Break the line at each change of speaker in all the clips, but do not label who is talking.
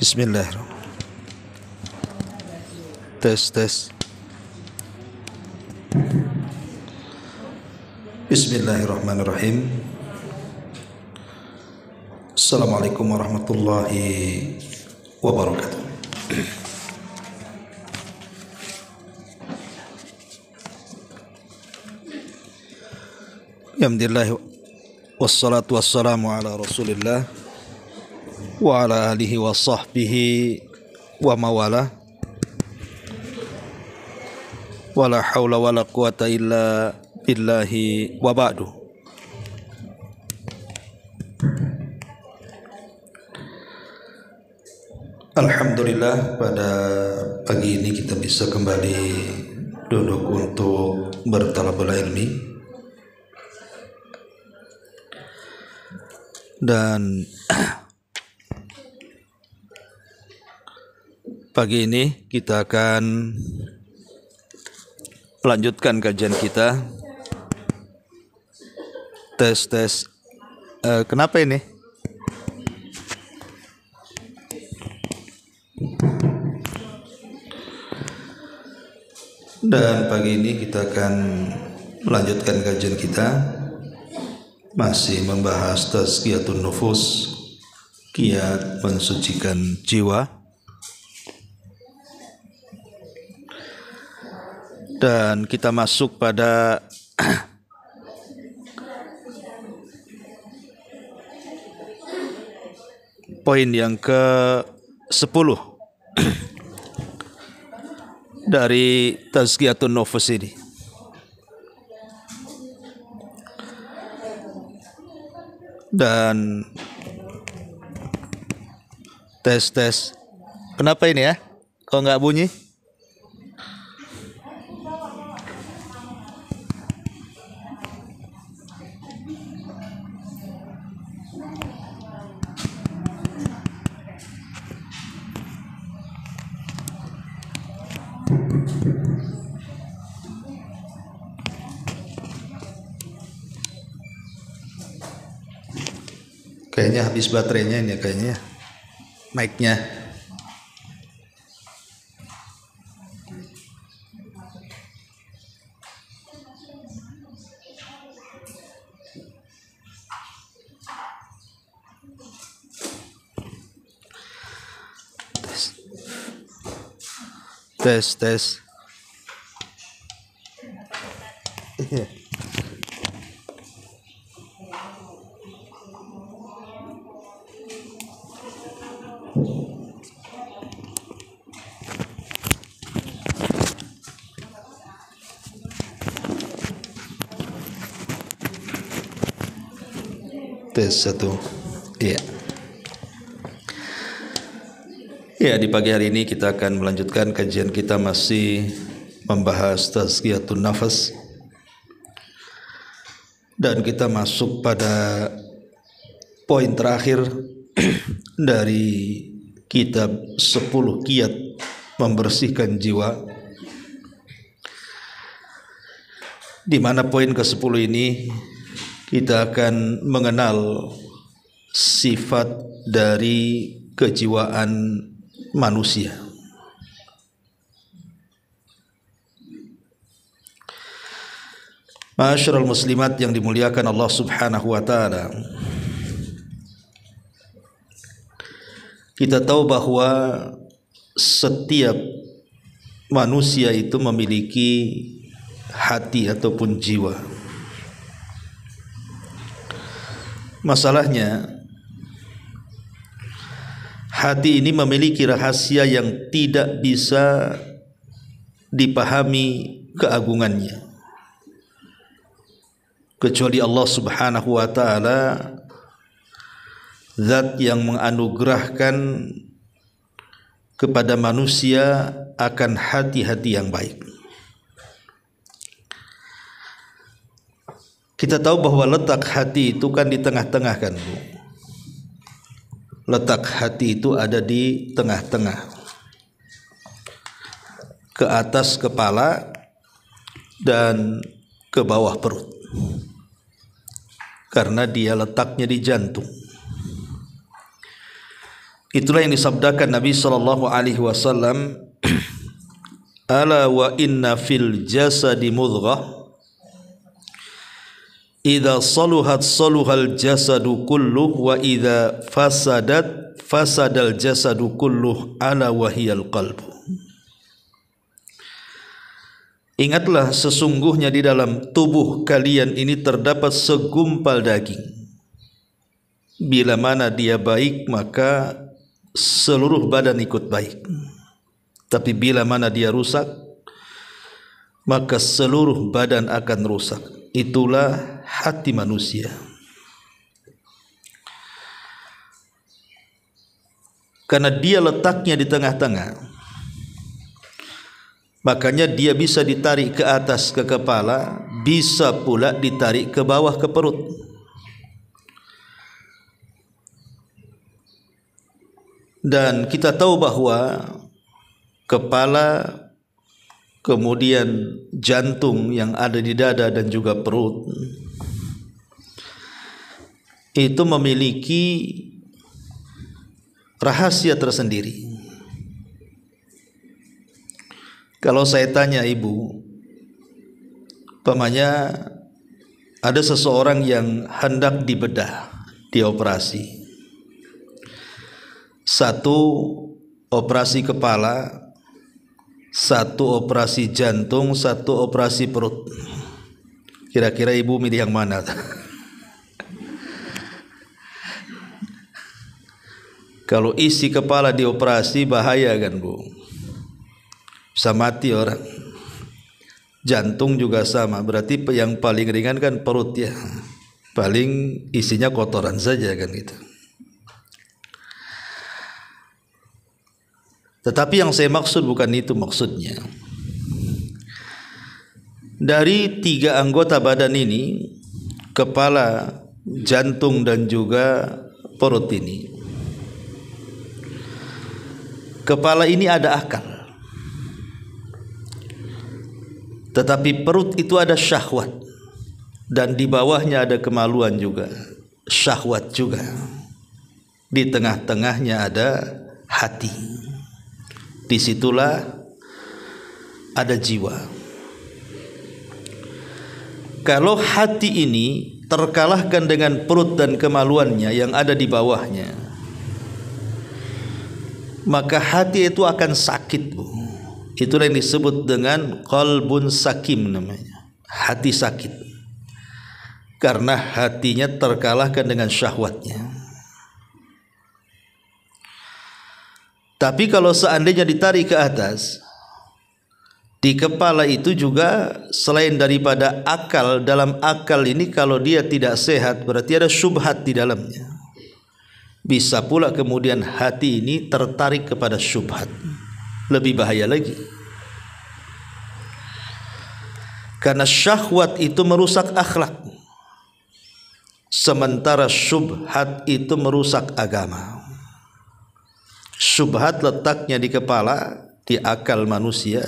بسم الله الرحمن تس تس بسم الله الرحمن الرحيم السلام عليكم ورحمة الله وبركاته يمد الله والصلاة والسلام على رسول الله wa ala alihi wa sahbihi wa mawalah hawla wa la quwata illa billahi wa ba'du Alhamdulillah pada pagi ini kita bisa kembali duduk untuk bertalabul ilmi dan Pagi ini kita akan melanjutkan kajian kita. Tes-tes. Uh, kenapa ini? Dan pagi ini kita akan melanjutkan kajian kita masih membahas tazkiyatun nufus, kiat mensucikan jiwa. Dan kita masuk pada poin yang ke 10 dari Tazkiyatun Nufus ini. Dan tes tes. Kenapa ini ya? Kok nggak bunyi? habis baterainya ini kayaknya ya. mic-nya tes tes tes satu iya Ya di pagi hari ini kita akan melanjutkan kajian kita masih membahas tazkiyatun nafas dan kita masuk pada poin terakhir dari kitab 10 kiat membersihkan jiwa di mana poin ke-10 ini kita akan mengenal sifat dari kejiwaan manusia. Masyarul muslimat yang dimuliakan Allah Subhanahu wa taala. Kita tahu bahwa setiap manusia itu memiliki hati ataupun jiwa. Masalahnya hati ini memiliki rahasia yang tidak bisa dipahami keagungannya. Kecuali Allah Subhanahu wa taala zat yang menganugerahkan kepada manusia akan hati-hati yang baik. Kita tahu bahwa letak hati itu kan di tengah-tengah kan Bu. Letak hati itu ada di tengah-tengah. Ke atas kepala dan ke bawah perut. Karena dia letaknya di jantung. Itulah yang disabdakan Nabi sallallahu alaihi wasallam Ala wa inna fil jasadi mudghah Idza saluhat saluhal jasadu kulluh wa idza fasadat fasadal jasadu kulluh ala wahiyal qalbu. Ingatlah sesungguhnya di dalam tubuh kalian ini terdapat segumpal daging. Bila mana dia baik maka seluruh badan ikut baik. Tapi bila mana dia rusak maka seluruh badan akan rusak itulah hati manusia. Karena dia letaknya di tengah-tengah. Makanya dia bisa ditarik ke atas ke kepala, bisa pula ditarik ke bawah ke perut. Dan kita tahu bahwa kepala kemudian jantung yang ada di dada dan juga perut itu memiliki rahasia tersendiri. Kalau saya tanya ibu, pamanya ada seseorang yang hendak dibedah, dioperasi. Satu operasi kepala satu operasi jantung, satu operasi perut. Kira-kira ibu milih yang mana? Kalau isi kepala dioperasi bahaya kan bu, bisa mati orang. Jantung juga sama, berarti yang paling ringan kan perut ya, paling isinya kotoran saja kan gitu. Tetapi yang saya maksud bukan itu maksudnya. Dari tiga anggota badan ini, kepala, jantung dan juga perut ini. Kepala ini ada akal. Tetapi perut itu ada syahwat dan di bawahnya ada kemaluan juga, syahwat juga. Di tengah-tengahnya ada hati disitulah ada jiwa. Kalau hati ini terkalahkan dengan perut dan kemaluannya yang ada di bawahnya, maka hati itu akan sakit, Itulah yang disebut dengan kolbun sakim namanya. Hati sakit. Karena hatinya terkalahkan dengan syahwatnya. Tapi kalau seandainya ditarik ke atas, di kepala itu juga selain daripada akal, dalam akal ini kalau dia tidak sehat berarti ada syubhat di dalamnya. Bisa pula kemudian hati ini tertarik kepada syubhat. Lebih bahaya lagi. Karena syahwat itu merusak akhlak. Sementara syubhat itu merusak agama. Subhat letaknya di kepala, di akal manusia.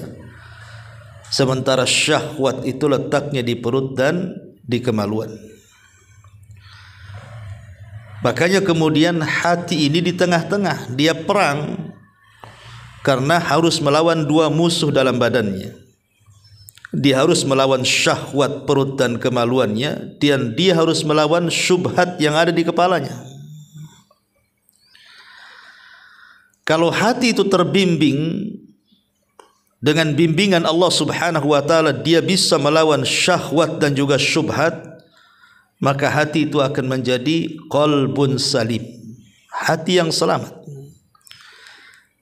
Sementara syahwat itu letaknya di perut dan di kemaluan. Makanya kemudian hati ini di tengah-tengah, dia perang karena harus melawan dua musuh dalam badannya. Dia harus melawan syahwat perut dan kemaluannya dan dia harus melawan syubhat yang ada di kepalanya. Kalau hati itu terbimbing dengan bimbingan Allah Subhanahu wa taala dia bisa melawan syahwat dan juga syubhat maka hati itu akan menjadi qalbun salim hati yang selamat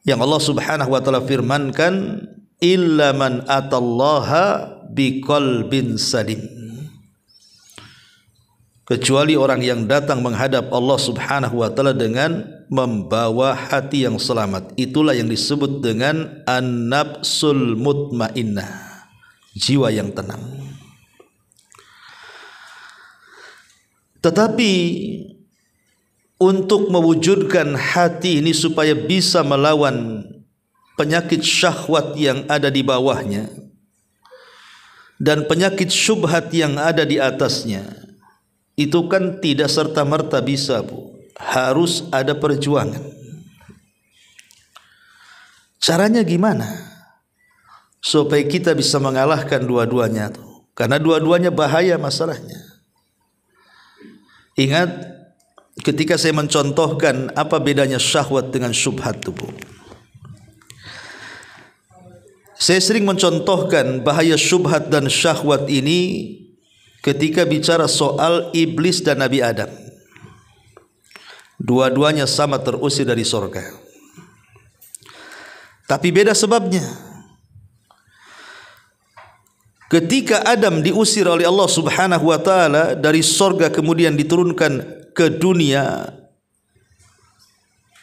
yang Allah Subhanahu wa taala firmankan illa man atallaha biqalbin salim kecuali orang yang datang menghadap Allah Subhanahu wa taala dengan membawa hati yang selamat. Itulah yang disebut dengan an-nafsul mutmainnah. Jiwa yang tenang. Tetapi untuk mewujudkan hati ini supaya bisa melawan penyakit syahwat yang ada di bawahnya dan penyakit syubhat yang ada di atasnya itu kan tidak serta merta bisa bu harus ada perjuangan. Caranya gimana? Supaya kita bisa mengalahkan dua-duanya tuh. Karena dua-duanya bahaya masalahnya. Ingat ketika saya mencontohkan apa bedanya syahwat dengan syubhat tubuh. Saya sering mencontohkan bahaya syubhat dan syahwat ini ketika bicara soal iblis dan Nabi Adam. Dua-duanya sama terusir dari sorga, Tapi beda sebabnya. Ketika Adam diusir oleh Allah Subhanahu wa taala dari sorga kemudian diturunkan ke dunia.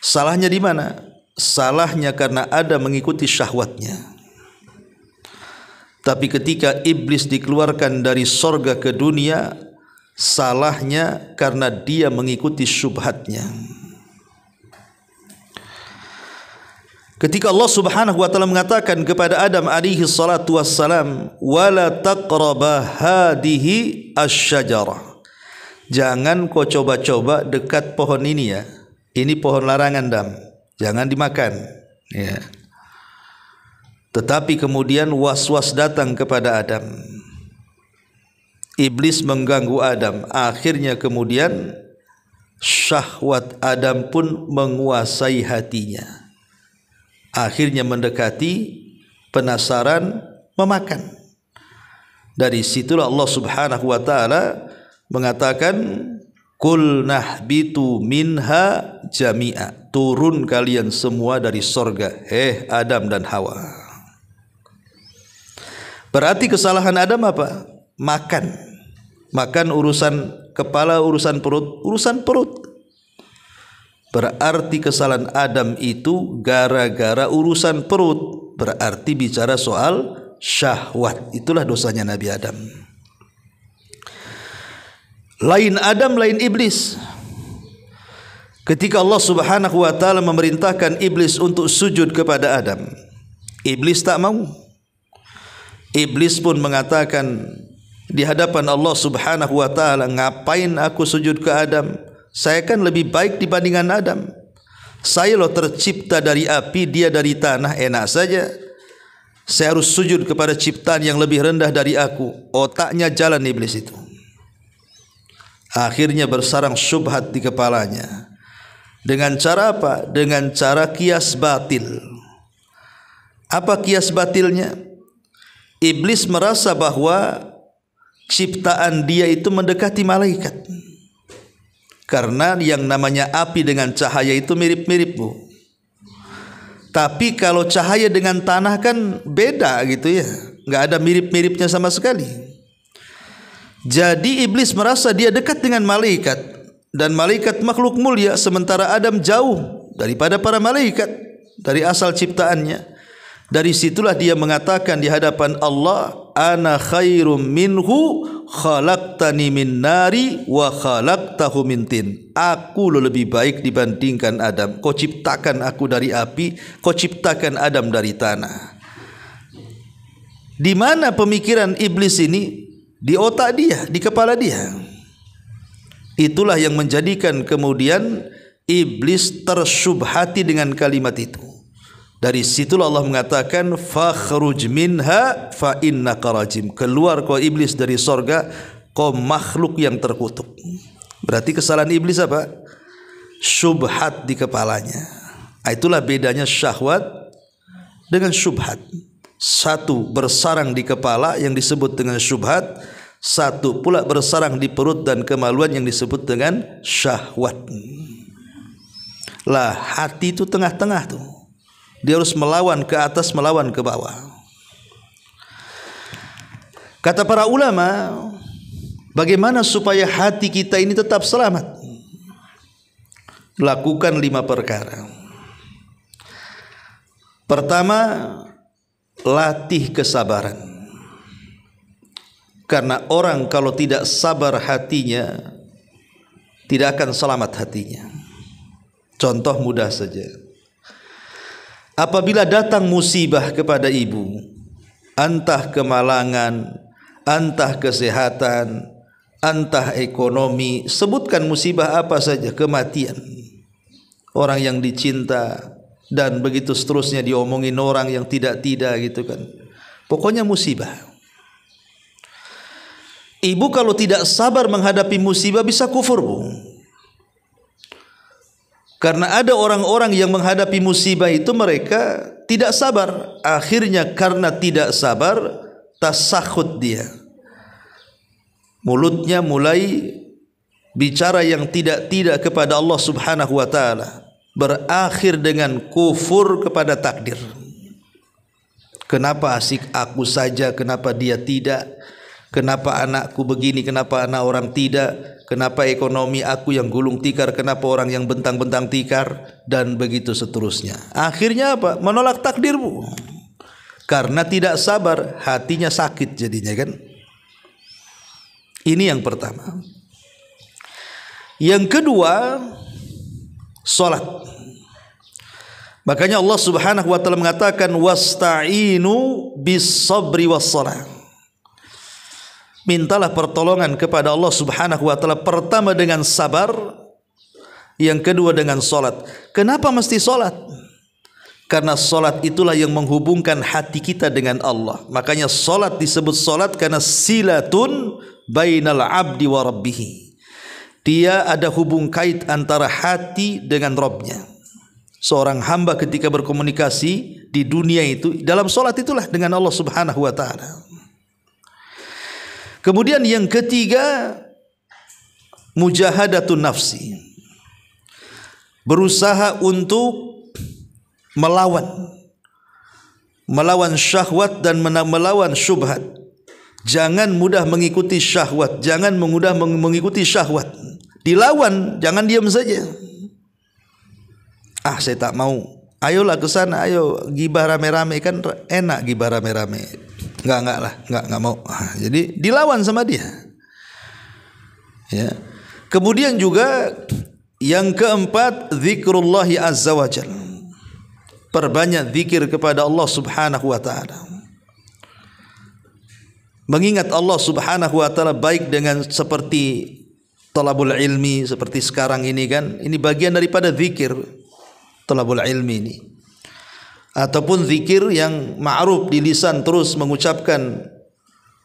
Salahnya di mana? Salahnya karena Adam mengikuti syahwatnya. Tapi ketika iblis dikeluarkan dari sorga ke dunia, salahnya karena dia mengikuti syubhatnya. Ketika Allah Subhanahu wa taala mengatakan kepada Adam alaihi salatu wassalam, "Wala taqraba hadhihi Jangan kau coba-coba dekat pohon ini ya. Ini pohon larangan dam. Jangan dimakan. Ya. Tetapi kemudian was-was datang kepada Adam iblis mengganggu Adam. Akhirnya kemudian syahwat Adam pun menguasai hatinya. Akhirnya mendekati penasaran memakan. Dari situlah Allah Subhanahu wa taala mengatakan Kul nahbitu minha jami'a Turun kalian semua dari sorga Eh Adam dan Hawa Berarti kesalahan Adam apa? Makan makan urusan kepala urusan perut urusan perut berarti kesalahan Adam itu gara-gara urusan perut berarti bicara soal syahwat itulah dosanya Nabi Adam lain Adam lain iblis ketika Allah Subhanahu wa taala memerintahkan iblis untuk sujud kepada Adam iblis tak mau iblis pun mengatakan di hadapan Allah Subhanahu wa taala, ngapain aku sujud ke Adam? Saya kan lebih baik dibandingkan Adam. Saya loh tercipta dari api, dia dari tanah, enak saja. Saya harus sujud kepada ciptaan yang lebih rendah dari aku. Otaknya jalan iblis itu. Akhirnya bersarang syubhat di kepalanya. Dengan cara apa? Dengan cara kias batil. Apa kias batilnya? Iblis merasa bahwa ciptaan dia itu mendekati malaikat. Karena yang namanya api dengan cahaya itu mirip-mirip, Bu. Tapi kalau cahaya dengan tanah kan beda gitu ya. Nggak ada mirip-miripnya sama sekali. Jadi iblis merasa dia dekat dengan malaikat dan malaikat makhluk mulia sementara Adam jauh daripada para malaikat dari asal ciptaannya. Dari situlah dia mengatakan di hadapan Allah, ana khairum minhu khalaqtani min nari wa khalaqtahu min tin. Aku lo lebih baik dibandingkan Adam. Kau ciptakan aku dari api, kau ciptakan Adam dari tanah. Di mana pemikiran iblis ini? Di otak dia, di kepala dia. Itulah yang menjadikan kemudian iblis tersubhati dengan kalimat itu. Dari situlah Allah mengatakan fakhruj minha fa innaka rajim. Keluar kau iblis dari sorga kau makhluk yang terkutuk. Berarti kesalahan iblis apa? Subhat di kepalanya. Ah, itulah bedanya syahwat dengan subhat. Satu bersarang di kepala yang disebut dengan subhat, satu pula bersarang di perut dan kemaluan yang disebut dengan syahwat. Lah hati itu tengah-tengah tuh dia harus melawan ke atas, melawan ke bawah. Kata para ulama, bagaimana supaya hati kita ini tetap selamat? Lakukan lima perkara. Pertama, latih kesabaran. Karena orang kalau tidak sabar hatinya, tidak akan selamat hatinya. Contoh mudah saja apabila datang musibah kepada ibu, antah kemalangan, antah kesehatan, antah ekonomi, sebutkan musibah apa saja, kematian. Orang yang dicinta dan begitu seterusnya diomongin orang yang tidak-tidak gitu kan. Pokoknya musibah. Ibu kalau tidak sabar menghadapi musibah bisa kufur, Bu. Karena ada orang-orang yang menghadapi musibah itu mereka tidak sabar. Akhirnya karena tidak sabar, tasakhut dia. Mulutnya mulai bicara yang tidak-tidak kepada Allah Subhanahu wa taala, berakhir dengan kufur kepada takdir. Kenapa asik aku saja, kenapa dia tidak? Kenapa anakku begini, kenapa anak orang tidak? Kenapa ekonomi aku yang gulung tikar? Kenapa orang yang bentang-bentang tikar? Dan begitu seterusnya. Akhirnya apa? Menolak takdirmu. Karena tidak sabar, hatinya sakit jadinya kan. Ini yang pertama. Yang kedua, sholat. Makanya Allah Subhanahu wa taala mengatakan wasta'inu bis sabri was salat mintalah pertolongan kepada Allah Subhanahu wa taala pertama dengan sabar yang kedua dengan salat kenapa mesti salat karena salat itulah yang menghubungkan hati kita dengan Allah makanya salat disebut salat karena silatun bainal abdi wa rabbih dia ada hubung kait antara hati dengan Robnya seorang hamba ketika berkomunikasi di dunia itu dalam salat itulah dengan Allah Subhanahu wa taala Kemudian yang ketiga mujahadatun nafsi. Berusaha untuk melawan melawan syahwat dan melawan syubhat. Jangan mudah mengikuti syahwat, jangan mudah mengikuti syahwat. Dilawan, jangan diam saja. Ah, saya tak mau. Ayolah ke sana, ayo gibah rame-rame kan enak gibah rame-rame nggak nggak lah nggak nggak mau ah, jadi dilawan sama dia ya kemudian juga yang keempat zikrullahi azza wajal perbanyak zikir kepada Allah subhanahu wa taala mengingat Allah subhanahu wa taala baik dengan seperti talabul ilmi seperti sekarang ini kan ini bagian daripada zikir talabul ilmi ini ataupun zikir yang ma'ruf di lisan terus mengucapkan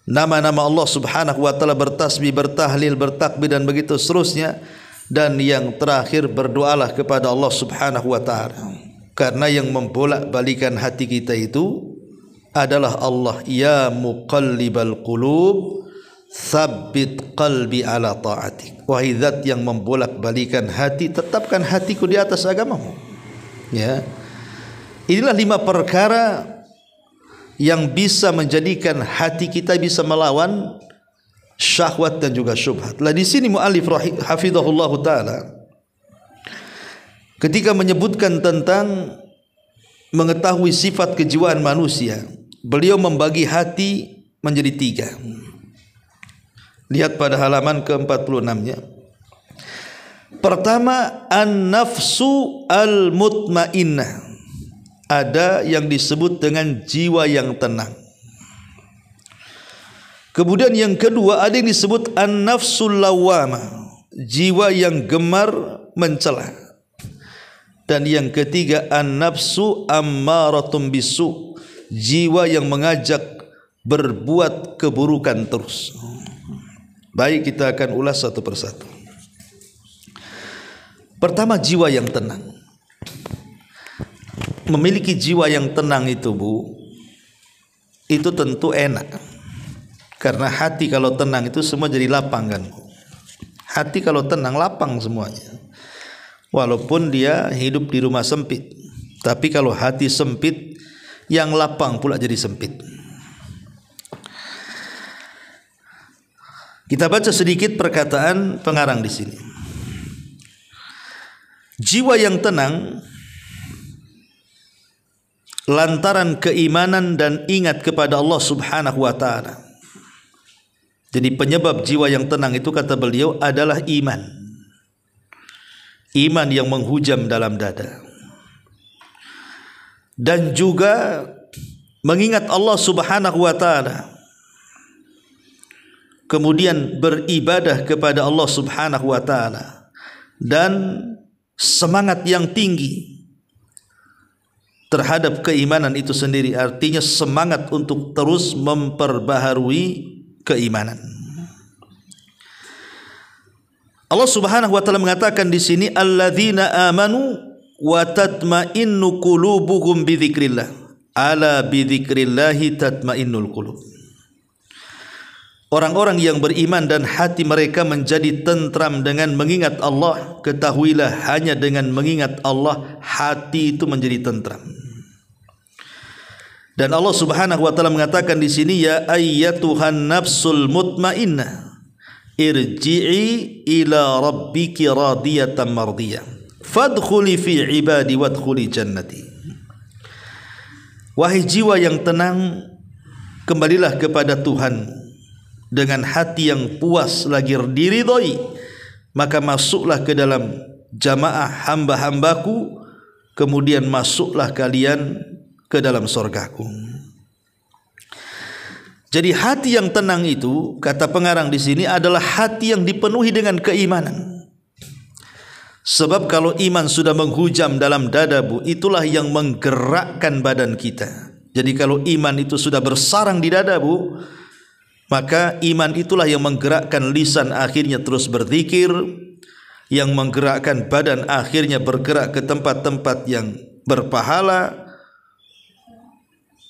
nama-nama Allah Subhanahu wa taala bertasbih, bertahlil, bertakbir dan begitu seterusnya dan yang terakhir berdoalah kepada Allah Subhanahu wa taala. Karena yang membolak-balikan hati kita itu adalah Allah ya muqallibal qulub Sabit qalbi ala ta'atik Wahai zat yang membolak balikan hati Tetapkan hatiku di atas agamamu Ya Inilah lima perkara yang bisa menjadikan hati kita bisa melawan syahwat dan juga syubhat. Lah di sini muallif hafizahullah taala ketika menyebutkan tentang mengetahui sifat kejiwaan manusia, beliau membagi hati menjadi tiga. Lihat pada halaman ke-46-nya. Pertama, an-nafsu al-mutmainnah ada yang disebut dengan jiwa yang tenang. Kemudian yang kedua ada yang disebut an-nafsul lawama, jiwa yang gemar mencela. Dan yang ketiga an-nafsu ammaratum bisu, jiwa yang mengajak berbuat keburukan terus. Baik kita akan ulas satu persatu. Pertama jiwa yang tenang memiliki jiwa yang tenang itu Bu itu tentu enak karena hati kalau tenang itu semua jadi lapang kan hati kalau tenang lapang semuanya walaupun dia hidup di rumah sempit tapi kalau hati sempit yang lapang pula jadi sempit kita baca sedikit perkataan pengarang di sini jiwa yang tenang lantaran keimanan dan ingat kepada Allah Subhanahu wa taala. Jadi penyebab jiwa yang tenang itu kata beliau adalah iman. Iman yang menghujam dalam dada. Dan juga mengingat Allah Subhanahu wa taala. Kemudian beribadah kepada Allah Subhanahu wa taala dan semangat yang tinggi terhadap keimanan itu sendiri artinya semangat untuk terus memperbaharui keimanan Allah Subhanahu wa taala mengatakan di sini alladzina amanu wa tatma'innu qulubuhum bidzikrillah ala bidzikrillah tatma'innul qulub Orang-orang yang beriman dan hati mereka menjadi tentram dengan mengingat Allah, ketahuilah hanya dengan mengingat Allah hati itu menjadi tentram. Dan Allah Subhanahu wa taala mengatakan di sini ya ayyatuhan nafsul mutmainnah irji'i ila rabbiki radiyatan mardiyah fadkhuli fi ibadi wadkhuli jannati Wahai jiwa yang tenang kembalilah kepada Tuhan dengan hati yang puas lagi diridhoi maka masuklah ke dalam jamaah hamba-hambaku kemudian masuklah kalian ke dalam sorgaku. Jadi hati yang tenang itu kata pengarang di sini adalah hati yang dipenuhi dengan keimanan. Sebab kalau iman sudah menghujam dalam dadamu itulah yang menggerakkan badan kita. Jadi kalau iman itu sudah bersarang di dadamu maka iman itulah yang menggerakkan lisan akhirnya terus berzikir, yang menggerakkan badan akhirnya bergerak ke tempat-tempat yang berpahala,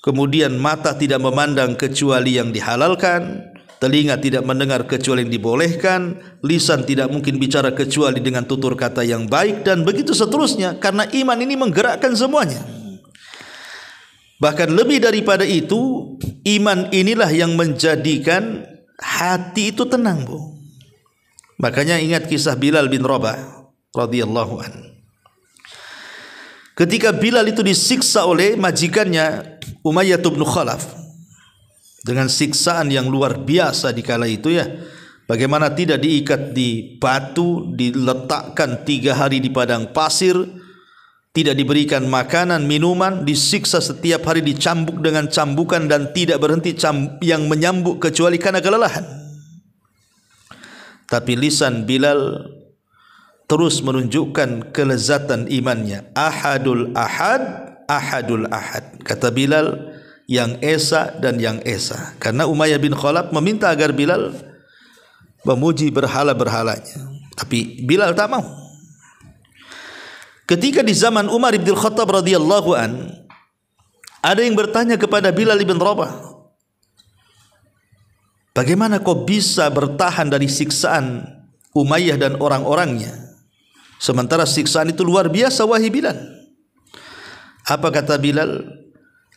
kemudian mata tidak memandang kecuali yang dihalalkan, telinga tidak mendengar kecuali yang dibolehkan, lisan tidak mungkin bicara kecuali dengan tutur kata yang baik dan begitu seterusnya karena iman ini menggerakkan semuanya. Bahkan lebih daripada itu, iman inilah yang menjadikan hati itu tenang, Bu. Makanya ingat kisah Bilal bin Rabah radhiyallahu an. Ketika Bilal itu disiksa oleh majikannya Umayyah bin Khalaf dengan siksaan yang luar biasa di kala itu ya. Bagaimana tidak diikat di batu, diletakkan tiga hari di padang pasir, tidak diberikan makanan, minuman, disiksa setiap hari dicambuk dengan cambukan dan tidak berhenti yang menyambuk kecuali karena kelelahan. Tapi lisan Bilal terus menunjukkan kelezatan imannya. Ahadul ahad ahadul ahad. Kata Bilal, yang Esa dan yang Esa. Karena Umayyah bin Khalaf meminta agar Bilal memuji berhala-berhalanya. Tapi Bilal tak mau. Ketika di zaman Umar bin Khattab radhiyallahu an, ada yang bertanya kepada Bilal bin Rabah, Bagaimana kau bisa bertahan dari siksaan Umayyah dan orang-orangnya? Sementara siksaan itu luar biasa wahai Bilal. Apa kata Bilal?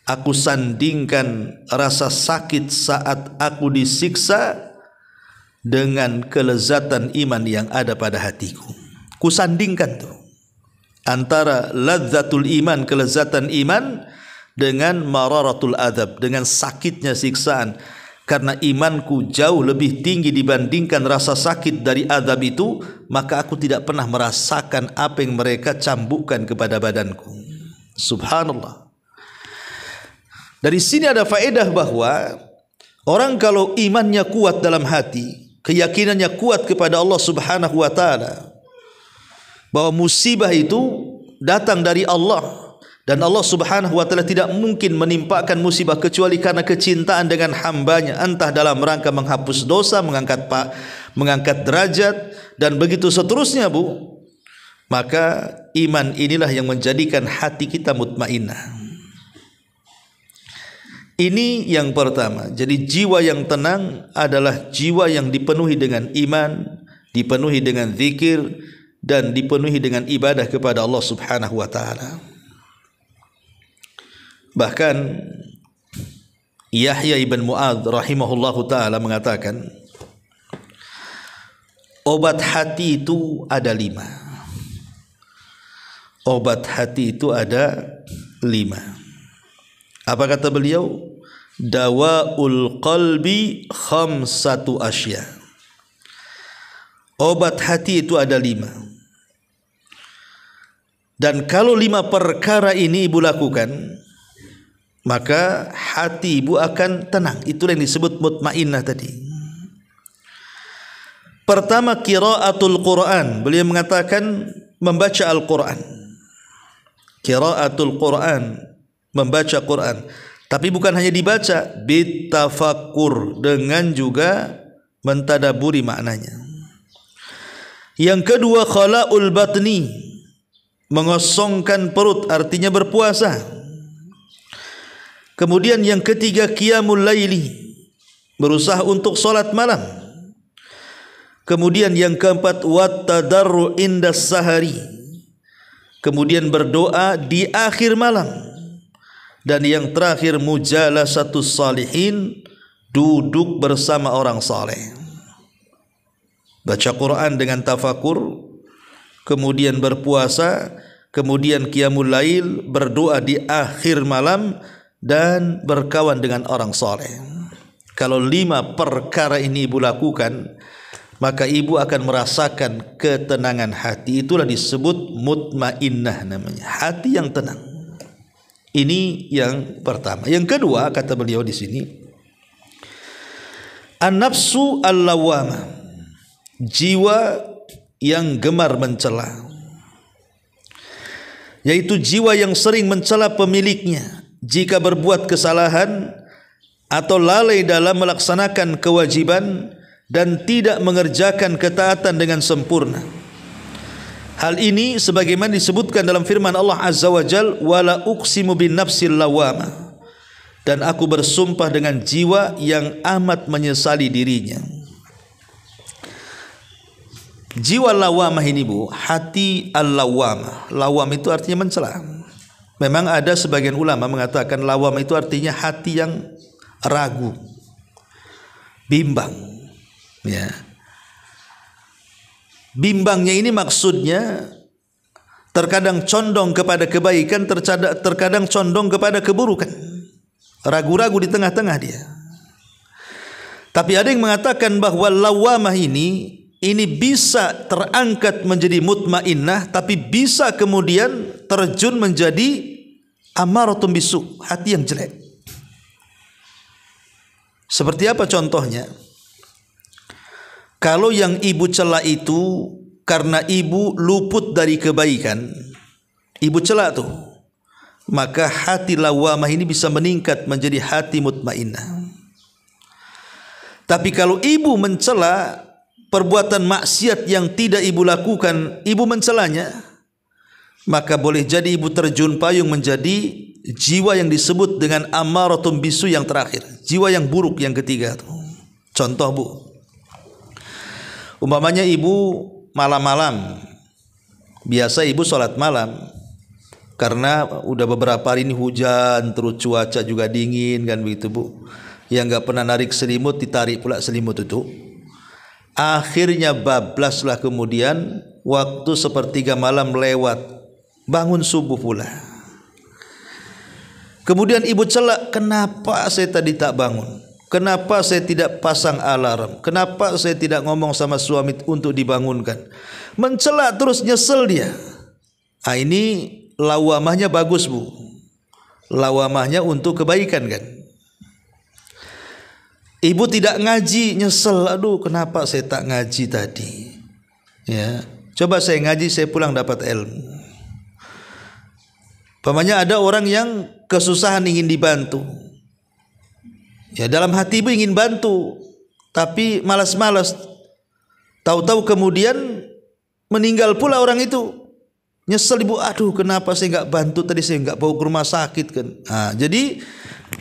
Aku sandingkan rasa sakit saat aku disiksa dengan kelezatan iman yang ada pada hatiku. Kusandingkan tuh antara ladzatul iman, kelezatan iman dengan mararatul adab, dengan sakitnya siksaan. Karena imanku jauh lebih tinggi dibandingkan rasa sakit dari adab itu, maka aku tidak pernah merasakan apa yang mereka cambukkan kepada badanku. Subhanallah. Dari sini ada faedah bahwa orang kalau imannya kuat dalam hati, keyakinannya kuat kepada Allah Subhanahu wa taala bahwa musibah itu datang dari Allah dan Allah Subhanahu wa taala tidak mungkin menimpakan musibah kecuali karena kecintaan dengan hambanya entah dalam rangka menghapus dosa, mengangkat pak, mengangkat derajat dan begitu seterusnya, Bu maka iman inilah yang menjadikan hati kita mutmainah. Ini yang pertama. Jadi jiwa yang tenang adalah jiwa yang dipenuhi dengan iman, dipenuhi dengan zikir dan dipenuhi dengan ibadah kepada Allah Subhanahu wa taala. Bahkan Yahya ibn Mu'ad rahimahullahu taala mengatakan obat hati itu ada lima obat hati itu ada lima. Apa kata beliau? Dawaul qalbi khamsatu asya. Obat hati itu ada lima. Dan kalau lima perkara ini ibu lakukan, maka hati ibu akan tenang. Itulah yang disebut mutmainnah tadi. Pertama kiraatul Quran. Beliau mengatakan membaca Al-Quran. Kiraatul Quran, membaca Quran. Tapi bukan hanya dibaca, bitafakur dengan juga mentadaburi maknanya. Yang kedua khalaul batni, mengosongkan perut artinya berpuasa. Kemudian yang ketiga qiyamul laili, berusaha untuk solat malam. Kemudian yang keempat watadarru indas sahari, kemudian berdoa di akhir malam dan yang terakhir satu salihin duduk bersama orang saleh baca Quran dengan tafakur kemudian berpuasa kemudian qiyamul lail berdoa di akhir malam dan berkawan dengan orang saleh kalau lima perkara ini ibu lakukan maka ibu akan merasakan ketenangan hati itulah disebut mutmainnah namanya hati yang tenang ini yang pertama yang kedua kata beliau di sini an-nafsu allawama jiwa yang gemar mencela yaitu jiwa yang sering mencela pemiliknya jika berbuat kesalahan atau lalai dalam melaksanakan kewajiban dan tidak mengerjakan ketaatan dengan sempurna. Hal ini sebagaimana disebutkan dalam firman Allah Azza wa Jal wala uksimu bin nafsil lawama dan aku bersumpah dengan jiwa yang amat menyesali dirinya. Jiwa lawamah ini Bu, hati al lawama Lawam itu artinya mencela. Memang ada sebagian ulama mengatakan lawam itu artinya hati yang ragu, bimbang. Ya. Bimbangnya ini maksudnya terkadang condong kepada kebaikan, terkadang condong kepada keburukan. Ragu-ragu di tengah-tengah dia. Tapi ada yang mengatakan bahwa lawamah ini ini bisa terangkat menjadi mutmainnah tapi bisa kemudian terjun menjadi amaratun bisu, hati yang jelek. Seperti apa contohnya? Kalau yang ibu cela itu karena ibu luput dari kebaikan, ibu cela tuh, maka hati lawamah ini bisa meningkat menjadi hati mutmainah. Tapi kalau ibu mencela perbuatan maksiat yang tidak ibu lakukan, ibu mencelanya, maka boleh jadi ibu terjun payung menjadi jiwa yang disebut dengan amaratum bisu yang terakhir, jiwa yang buruk yang ketiga tuh. Contoh Bu, Umpamanya ibu malam-malam biasa ibu sholat malam karena udah beberapa hari ini hujan terus cuaca juga dingin kan begitu bu yang gak pernah narik selimut ditarik pula selimut itu akhirnya bablaslah kemudian waktu sepertiga malam lewat bangun subuh pula kemudian ibu celak kenapa saya tadi tak bangun Kenapa saya tidak pasang alarm? Kenapa saya tidak ngomong sama suami untuk dibangunkan? Mencela terus nyesel dia. Ah ini lawamahnya bagus bu. Lawamahnya untuk kebaikan kan. Ibu tidak ngaji nyesel. Aduh kenapa saya tak ngaji tadi? Ya, coba saya ngaji saya pulang dapat ilmu. Pamannya ada orang yang kesusahan ingin dibantu Ya dalam hati ibu ingin bantu, tapi malas-malas. Tahu-tahu kemudian meninggal pula orang itu. Nyesel ibu, aduh kenapa saya nggak bantu tadi saya nggak bawa ke rumah sakit kan. Nah, jadi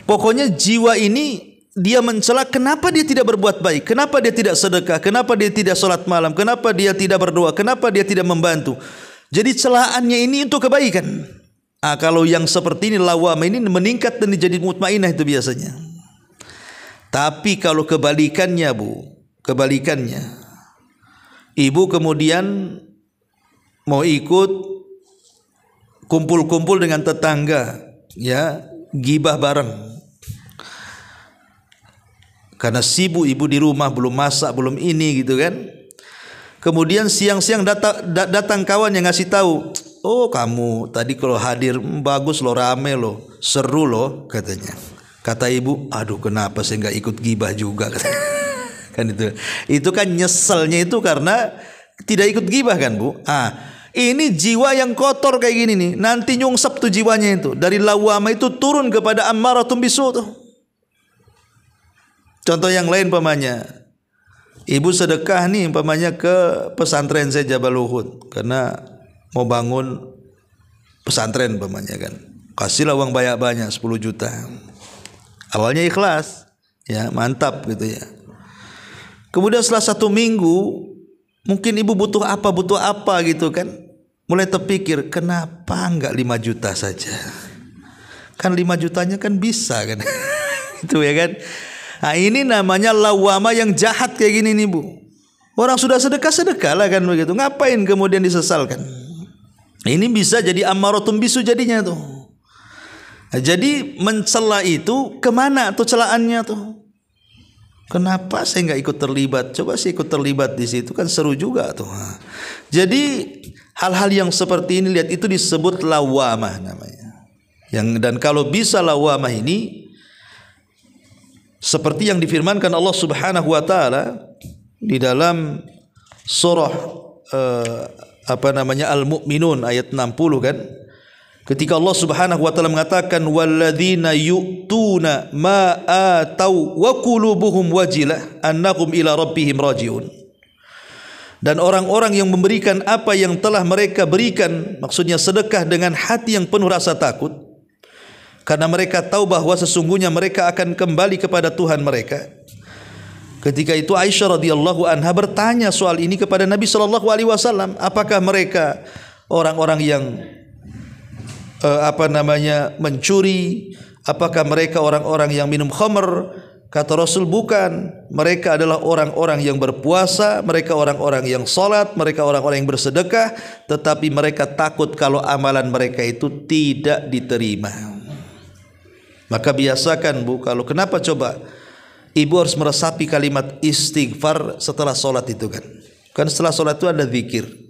pokoknya jiwa ini dia mencela kenapa dia tidak berbuat baik, kenapa dia tidak sedekah, kenapa dia tidak sholat malam, kenapa dia tidak berdoa, kenapa dia tidak membantu. Jadi celaannya ini untuk kebaikan. Nah, kalau yang seperti ini lawam ini meningkat dan jadi mutmainah itu biasanya. Tapi kalau kebalikannya bu, kebalikannya, ibu kemudian mau ikut kumpul-kumpul dengan tetangga, ya gibah bareng. Karena sibuk ibu di rumah belum masak belum ini gitu kan. Kemudian siang-siang datang, datang kawan yang ngasih tahu, oh kamu tadi kalau hadir hmm, bagus lo rame lo seru lo katanya. Kata ibu, aduh kenapa saya nggak ikut gibah juga? kan itu, itu kan nyeselnya itu karena tidak ikut gibah kan bu? Ah, ini jiwa yang kotor kayak gini nih. Nanti nyungsep tuh jiwanya itu dari lawama itu turun kepada ammaratum bisu tuh. Contoh yang lain pamannya, ibu sedekah nih pamannya ke pesantren saya Jabal Uhud karena mau bangun pesantren pamannya kan. Kasihlah uang banyak-banyak 10 juta awalnya ikhlas ya mantap gitu ya kemudian setelah satu minggu mungkin ibu butuh apa butuh apa gitu kan mulai terpikir kenapa nggak lima juta saja kan lima jutanya kan bisa kan itu ya kan nah ini namanya lawama yang jahat kayak gini nih bu orang sudah sedekah sedekah lah kan begitu ngapain kemudian disesalkan ini bisa jadi amarotum bisu jadinya tuh Nah, jadi mencela itu kemana tuh celaannya tuh? Kenapa saya nggak ikut terlibat? Coba sih ikut terlibat di situ kan seru juga tuh. Nah, jadi hal-hal yang seperti ini lihat itu disebut lawamah namanya. Yang dan kalau bisa lawamah ini seperti yang difirmankan Allah Subhanahu wa taala di dalam surah eh, apa namanya al Mukminun ayat 60 kan Ketika Allah Subhanahu wa taala mengatakan walladzina yu'tuna ma atau wa qulubuhum wajilah annahum ila rabbihim rajiun. Dan orang-orang yang memberikan apa yang telah mereka berikan, maksudnya sedekah dengan hati yang penuh rasa takut, karena mereka tahu bahwa sesungguhnya mereka akan kembali kepada Tuhan mereka. Ketika itu Aisyah radhiyallahu anha bertanya soal ini kepada Nabi sallallahu alaihi wasallam, apakah mereka orang-orang yang uh, apa namanya mencuri apakah mereka orang-orang yang minum khamr kata Rasul bukan mereka adalah orang-orang yang berpuasa mereka orang-orang yang salat mereka orang-orang yang bersedekah tetapi mereka takut kalau amalan mereka itu tidak diterima maka biasakan Bu kalau kenapa coba ibu harus meresapi kalimat istighfar setelah sholat itu kan kan setelah sholat itu ada zikir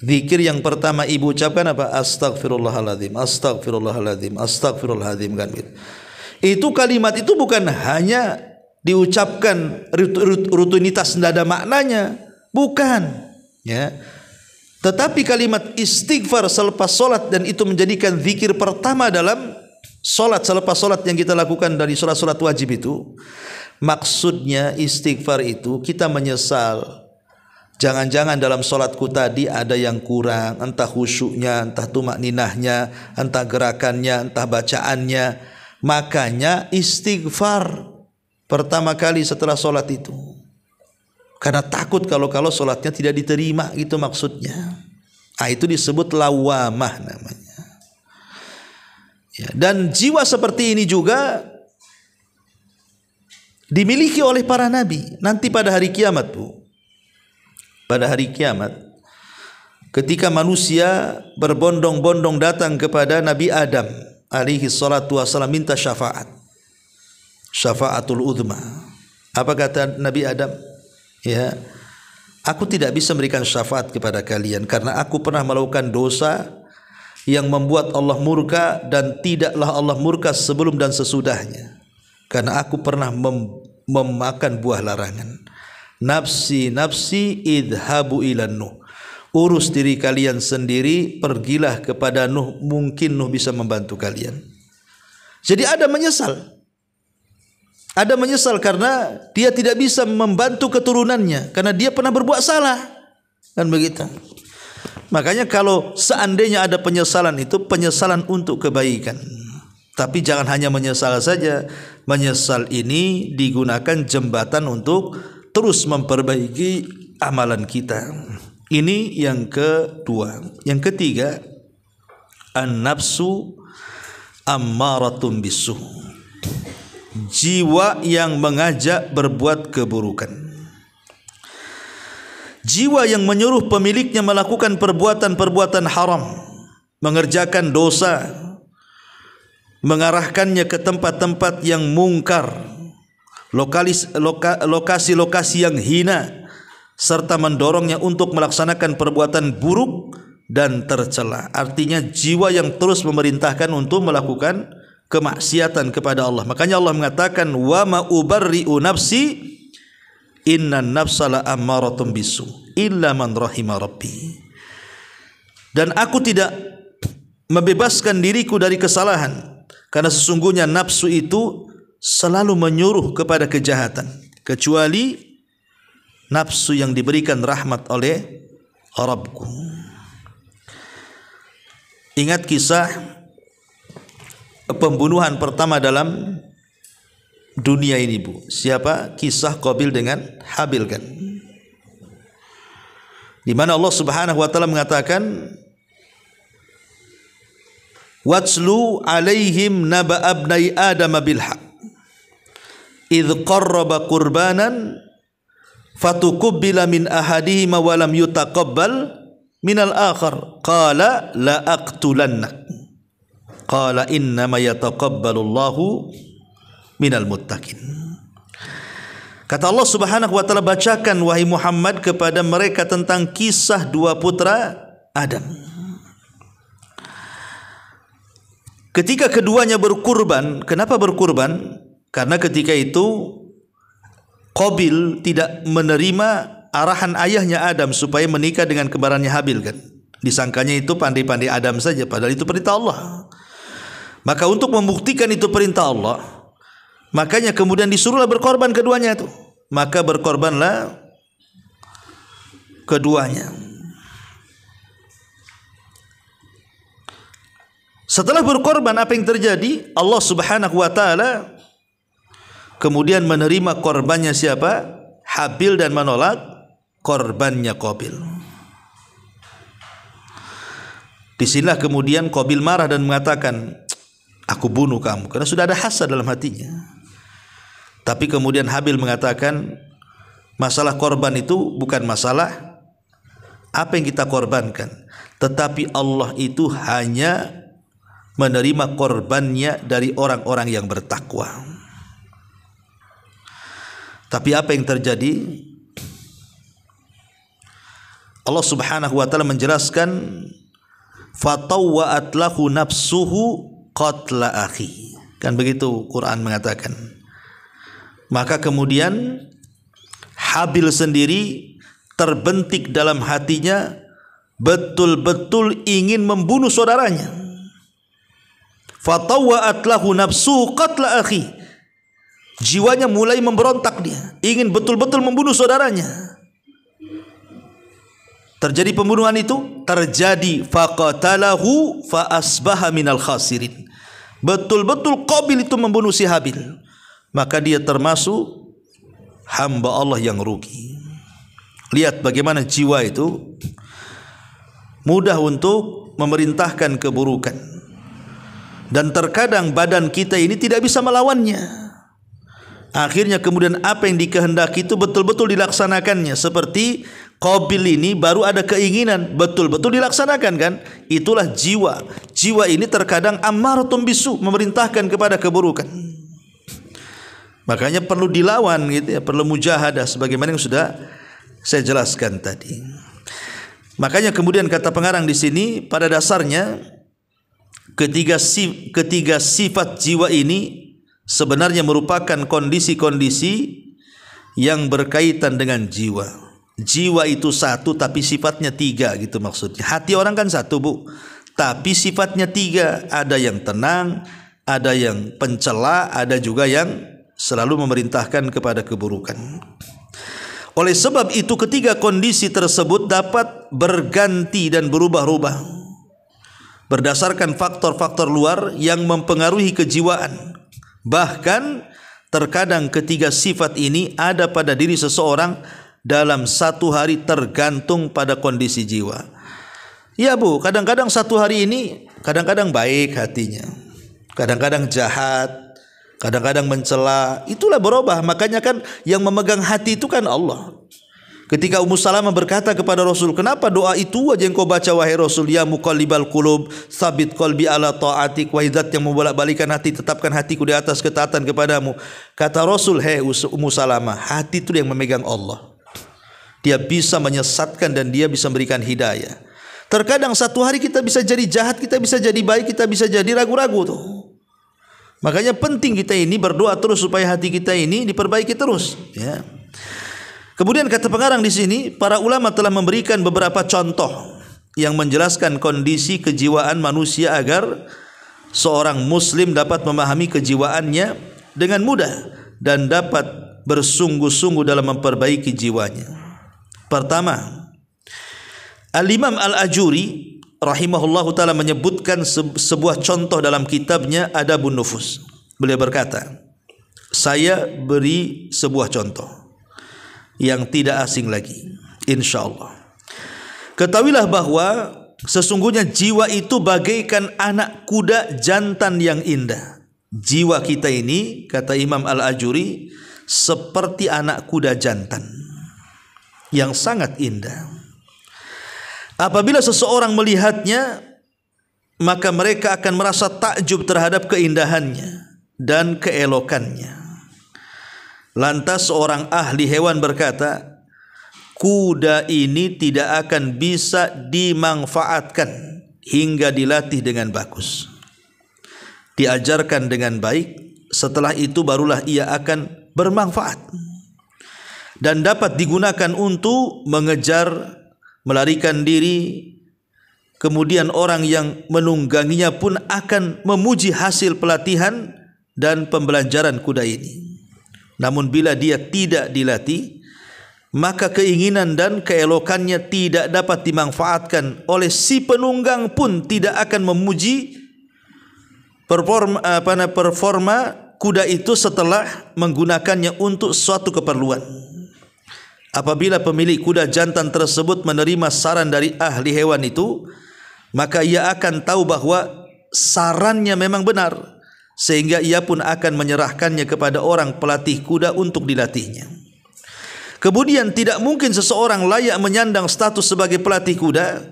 Zikir yang pertama ibu ucapkan apa? Astagfirullahaladzim, astagfirullahaladzim, astagfirullahaladzim kan gitu. Itu kalimat itu bukan hanya diucapkan rutinitas tidak ada maknanya, bukan. Ya. Tetapi kalimat istighfar selepas solat dan itu menjadikan zikir pertama dalam solat selepas solat yang kita lakukan dari solat-solat wajib itu. Maksudnya istighfar itu kita menyesal Jangan-jangan dalam sholatku tadi ada yang kurang, entah khusyuknya, entah tumak ninahnya, entah gerakannya, entah bacaannya. Makanya istighfar pertama kali setelah sholat itu. Karena takut kalau-kalau sholatnya tidak diterima itu maksudnya. Nah, itu disebut lawamah namanya. Ya, dan jiwa seperti ini juga dimiliki oleh para nabi nanti pada hari kiamat bu pada hari kiamat ketika manusia berbondong-bondong datang kepada Nabi Adam alaihi salatu wasallam minta syafaat syafaatul udhma apa kata Nabi Adam ya aku tidak bisa memberikan syafaat kepada kalian karena aku pernah melakukan dosa yang membuat Allah murka dan tidaklah Allah murka sebelum dan sesudahnya karena aku pernah mem memakan buah larangan nafsi nafsi idhabu ilan nuh urus diri kalian sendiri pergilah kepada Nuh mungkin Nuh bisa membantu kalian jadi ada menyesal ada menyesal karena dia tidak bisa membantu keturunannya karena dia pernah berbuat salah kan begitu makanya kalau seandainya ada penyesalan itu penyesalan untuk kebaikan tapi jangan hanya menyesal saja menyesal ini digunakan jembatan untuk terus memperbaiki amalan kita. Ini yang kedua. Yang ketiga, an-nafsu ammaratun bisu. Jiwa yang mengajak berbuat keburukan. Jiwa yang menyuruh pemiliknya melakukan perbuatan-perbuatan haram, mengerjakan dosa, mengarahkannya ke tempat-tempat yang mungkar, lokalis, lokasi-lokasi yang hina serta mendorongnya untuk melaksanakan perbuatan buruk dan tercela. Artinya jiwa yang terus memerintahkan untuk melakukan kemaksiatan kepada Allah. Makanya Allah mengatakan wa ma ubarri'u nafsi inna nafsala ammaratun bisu illa man rahima rabbi. Dan aku tidak membebaskan diriku dari kesalahan karena sesungguhnya nafsu itu selalu menyuruh kepada kejahatan kecuali nafsu yang diberikan rahmat oleh Rabbku. Ingat kisah pembunuhan pertama dalam dunia ini, Bu. Siapa? Kisah Qabil dengan Habil kan. Di mana Allah Subhanahu wa taala mengatakan Watslu alaihim naba abnai Adam bilhaq idh qarraba qurbanan fatukubbila min ahadihima wa lam yutaqabbal minal akhar qala la aqtulanna qala innama yataqabbalullahu minal muttaqin Kata Allah Subhanahu wa taala bacakan wahai Muhammad kepada mereka tentang kisah dua putra Adam. Ketika keduanya berkurban, kenapa berkurban? Karena ketika itu Kobil tidak menerima arahan ayahnya Adam supaya menikah dengan kebarannya Habil kan. Disangkanya itu pandai-pandai Adam saja padahal itu perintah Allah. Maka untuk membuktikan itu perintah Allah, makanya kemudian disuruhlah berkorban keduanya itu. Maka berkorbanlah keduanya. Setelah berkorban apa yang terjadi? Allah Subhanahu wa taala kemudian menerima korbannya siapa? Habil dan menolak korbannya Qabil. Disinilah kemudian Qabil marah dan mengatakan, aku bunuh kamu. Karena sudah ada hasad dalam hatinya. Tapi kemudian Habil mengatakan, masalah korban itu bukan masalah apa yang kita korbankan. Tetapi Allah itu hanya menerima korbannya dari orang-orang yang bertakwa. Tapi apa yang terjadi? Allah Subhanahu wa taala menjelaskan fatawwa'at lahu nafsuhu qatla akhi. Kan begitu Quran mengatakan. Maka kemudian Habil sendiri terbentik dalam hatinya betul-betul ingin membunuh saudaranya. Fatawwa'at lahu nafsuhu qatla akhi. Jiwanya mulai memberontak dia, ingin betul-betul membunuh saudaranya. Terjadi pembunuhan itu, terjadi faqatalahu fa asbaha minal khasirin. Betul-betul Qabil itu membunuh si Habil. Maka dia termasuk hamba Allah yang rugi. Lihat bagaimana jiwa itu mudah untuk memerintahkan keburukan. Dan terkadang badan kita ini tidak bisa melawannya. Akhirnya kemudian apa yang dikehendaki itu betul-betul dilaksanakannya seperti Qabil ini baru ada keinginan betul-betul dilaksanakan kan itulah jiwa jiwa ini terkadang amar bisu memerintahkan kepada keburukan makanya perlu dilawan gitu ya perlu mujahadah sebagaimana yang sudah saya jelaskan tadi makanya kemudian kata pengarang di sini pada dasarnya ketiga si, ketiga sifat jiwa ini sebenarnya merupakan kondisi-kondisi yang berkaitan dengan jiwa. Jiwa itu satu tapi sifatnya tiga gitu maksudnya. Hati orang kan satu bu, tapi sifatnya tiga. Ada yang tenang, ada yang pencela, ada juga yang selalu memerintahkan kepada keburukan. Oleh sebab itu ketiga kondisi tersebut dapat berganti dan berubah-ubah berdasarkan faktor-faktor luar yang mempengaruhi kejiwaan. Bahkan terkadang ketiga sifat ini ada pada diri seseorang dalam satu hari tergantung pada kondisi jiwa. Ya bu, kadang-kadang satu hari ini kadang-kadang baik hatinya, kadang-kadang jahat, kadang-kadang mencela. Itulah berubah. Makanya kan yang memegang hati itu kan Allah. Ketika Ummu Salamah berkata kepada Rasul, "Kenapa doa itu aja yang kau baca wahai Rasul? Ya muqallibal kulub sabit kolbi ala taatik wahidat yang membolak-balikan hati, tetapkan hatiku di atas ketaatan kepadamu." Kata Rasul, "Hei Ummu Salamah, hati itu yang memegang Allah. Dia bisa menyesatkan dan dia bisa memberikan hidayah. Terkadang satu hari kita bisa jadi jahat, kita bisa jadi baik, kita bisa jadi ragu-ragu tuh. Makanya penting kita ini berdoa terus supaya hati kita ini diperbaiki terus, ya. Kemudian kata pengarang di sini, para ulama telah memberikan beberapa contoh yang menjelaskan kondisi kejiwaan manusia agar seorang muslim dapat memahami kejiwaannya dengan mudah dan dapat bersungguh-sungguh dalam memperbaiki jiwanya. Pertama, Al-Imam Al-Ajuri rahimahullahu taala menyebutkan sebuah contoh dalam kitabnya Adabun Nufus. Beliau berkata, "Saya beri sebuah contoh yang tidak asing lagi. Insya Allah. Ketahuilah bahwa sesungguhnya jiwa itu bagaikan anak kuda jantan yang indah. Jiwa kita ini, kata Imam Al-Ajuri, seperti anak kuda jantan yang sangat indah. Apabila seseorang melihatnya, maka mereka akan merasa takjub terhadap keindahannya dan keelokannya. Lantas seorang ahli hewan berkata, kuda ini tidak akan bisa dimanfaatkan hingga dilatih dengan bagus. Diajarkan dengan baik, setelah itu barulah ia akan bermanfaat dan dapat digunakan untuk mengejar, melarikan diri, kemudian orang yang menungganginya pun akan memuji hasil pelatihan dan pembelajaran kuda ini. Namun bila dia tidak dilatih, maka keinginan dan keelokannya tidak dapat dimanfaatkan oleh si penunggang pun tidak akan memuji performa, performa kuda itu setelah menggunakannya untuk suatu keperluan. Apabila pemilik kuda jantan tersebut menerima saran dari ahli hewan itu, maka ia akan tahu bahwa sarannya memang benar sehingga ia pun akan menyerahkannya kepada orang pelatih kuda untuk dilatihnya. Kemudian tidak mungkin seseorang layak menyandang status sebagai pelatih kuda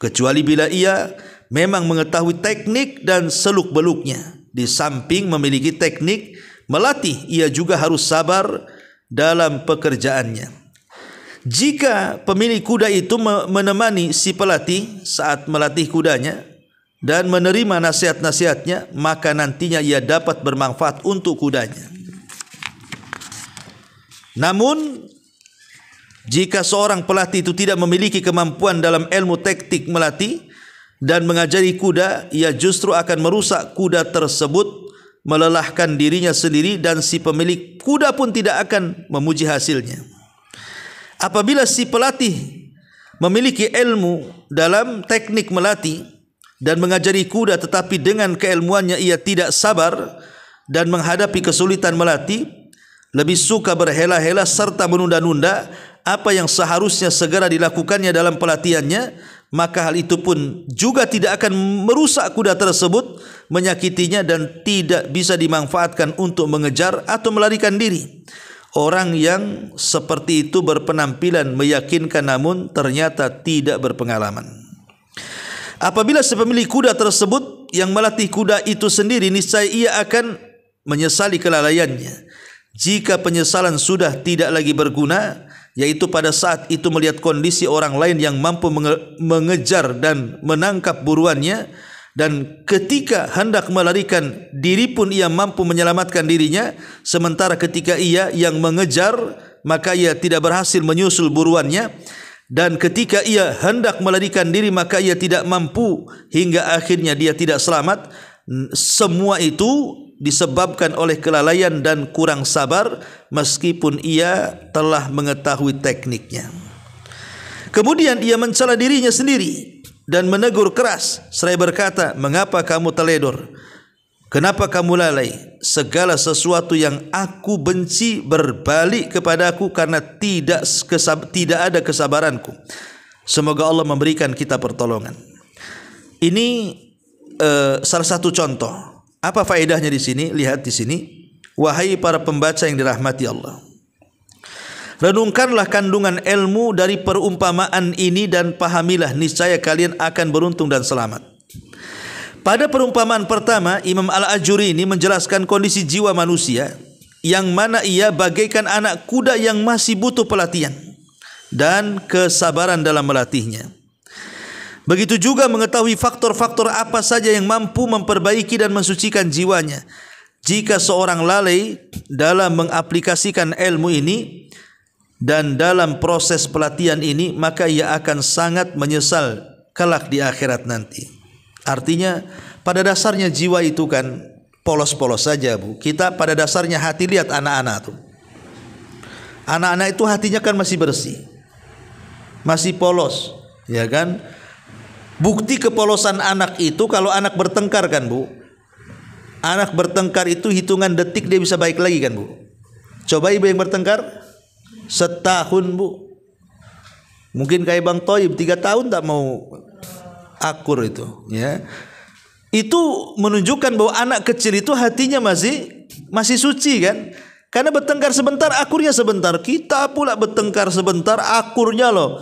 kecuali bila ia memang mengetahui teknik dan seluk-beluknya. Di samping memiliki teknik melatih, ia juga harus sabar dalam pekerjaannya. Jika pemilik kuda itu menemani si pelatih saat melatih kudanya, dan menerima nasihat-nasihatnya, maka nantinya ia dapat bermanfaat untuk kudanya. Namun, jika seorang pelatih itu tidak memiliki kemampuan dalam ilmu taktik melatih dan mengajari kuda, ia justru akan merusak kuda tersebut, melelahkan dirinya sendiri dan si pemilik kuda pun tidak akan memuji hasilnya. Apabila si pelatih memiliki ilmu dalam teknik melatih, dan mengajari kuda tetapi dengan keilmuannya ia tidak sabar dan menghadapi kesulitan melatih lebih suka berhela-hela serta menunda-nunda apa yang seharusnya segera dilakukannya dalam pelatihannya maka hal itu pun juga tidak akan merusak kuda tersebut menyakitinya dan tidak bisa dimanfaatkan untuk mengejar atau melarikan diri orang yang seperti itu berpenampilan meyakinkan namun ternyata tidak berpengalaman Apabila pemilik kuda tersebut yang melatih kuda itu sendiri niscaya ia akan menyesali kelalaiannya. Jika penyesalan sudah tidak lagi berguna, yaitu pada saat itu melihat kondisi orang lain yang mampu menge mengejar dan menangkap buruannya dan ketika hendak melarikan diri pun ia mampu menyelamatkan dirinya sementara ketika ia yang mengejar maka ia tidak berhasil menyusul buruannya dan ketika ia hendak melarikan diri maka ia tidak mampu hingga akhirnya dia tidak selamat semua itu disebabkan oleh kelalaian dan kurang sabar meskipun ia telah mengetahui tekniknya kemudian ia mencela dirinya sendiri dan menegur keras seraya berkata mengapa kamu teledor Kenapa kamu lalai? Segala sesuatu yang aku benci berbalik kepadaku karena tidak kesab, tidak ada kesabaranku. Semoga Allah memberikan kita pertolongan. Ini eh, salah satu contoh. Apa faedahnya di sini? Lihat di sini. Wahai para pembaca yang dirahmati Allah. Renungkanlah kandungan ilmu dari perumpamaan ini dan pahamilah niscaya kalian akan beruntung dan selamat. Pada perumpamaan pertama, Imam Al-Ajuri ini menjelaskan kondisi jiwa manusia yang mana ia bagaikan anak kuda yang masih butuh pelatihan dan kesabaran dalam melatihnya. Begitu juga mengetahui faktor-faktor apa saja yang mampu memperbaiki dan mensucikan jiwanya. Jika seorang lalai dalam mengaplikasikan ilmu ini dan dalam proses pelatihan ini, maka ia akan sangat menyesal kelak di akhirat nanti. Artinya pada dasarnya jiwa itu kan polos-polos saja bu. Kita pada dasarnya hati lihat anak-anak tuh. Anak-anak itu hatinya kan masih bersih, masih polos, ya kan? Bukti kepolosan anak itu kalau anak bertengkar kan bu, anak bertengkar itu hitungan detik dia bisa baik lagi kan bu. Coba ibu yang bertengkar setahun bu, mungkin kayak bang Toib tiga tahun tak mau akur itu ya itu menunjukkan bahwa anak kecil itu hatinya masih masih suci kan karena bertengkar sebentar akurnya sebentar kita pula bertengkar sebentar akurnya loh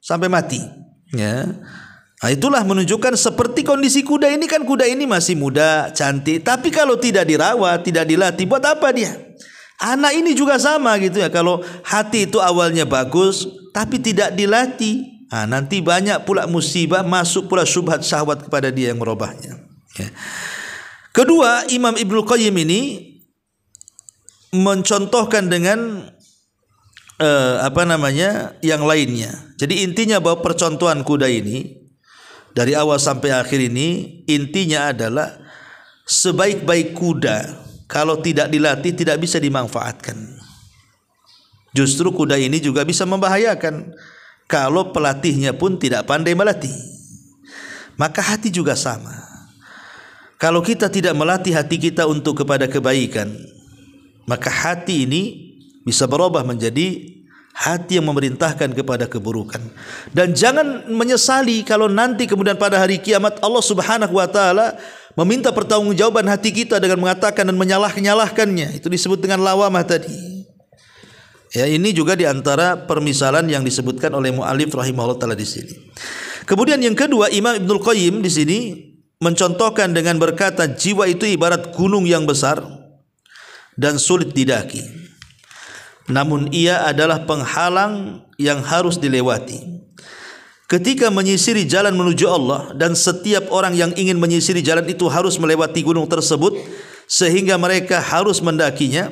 sampai mati ya Nah, itulah menunjukkan seperti kondisi kuda ini kan kuda ini masih muda, cantik, tapi kalau tidak dirawat, tidak dilatih buat apa dia? Anak ini juga sama gitu ya. Kalau hati itu awalnya bagus tapi tidak dilatih, Ha, nanti banyak pula musibah masuk pula subhat syahwat kepada dia yang merubahnya. Ya. Kedua, Imam Ibnu Qayyim ini mencontohkan dengan uh, apa namanya yang lainnya. Jadi intinya bahwa percontohan kuda ini dari awal sampai akhir ini intinya adalah sebaik-baik kuda kalau tidak dilatih tidak bisa dimanfaatkan. Justru kuda ini juga bisa membahayakan kalau pelatihnya pun tidak pandai melatih. Maka hati juga sama. Kalau kita tidak melatih hati kita untuk kepada kebaikan, maka hati ini bisa berubah menjadi hati yang memerintahkan kepada keburukan. Dan jangan menyesali kalau nanti kemudian pada hari kiamat Allah Subhanahu wa taala meminta pertanggungjawaban hati kita dengan mengatakan dan menyalah-nyalahkannya. Itu disebut dengan lawamah tadi. Ya, ini juga di antara permisalan yang disebutkan oleh mualif rahimahullah taala di sini. Kemudian yang kedua Imam Ibnul Qayyim di sini mencontohkan dengan berkata jiwa itu ibarat gunung yang besar dan sulit didaki. Namun ia adalah penghalang yang harus dilewati. Ketika menyisiri jalan menuju Allah dan setiap orang yang ingin menyisiri jalan itu harus melewati gunung tersebut sehingga mereka harus mendakinya,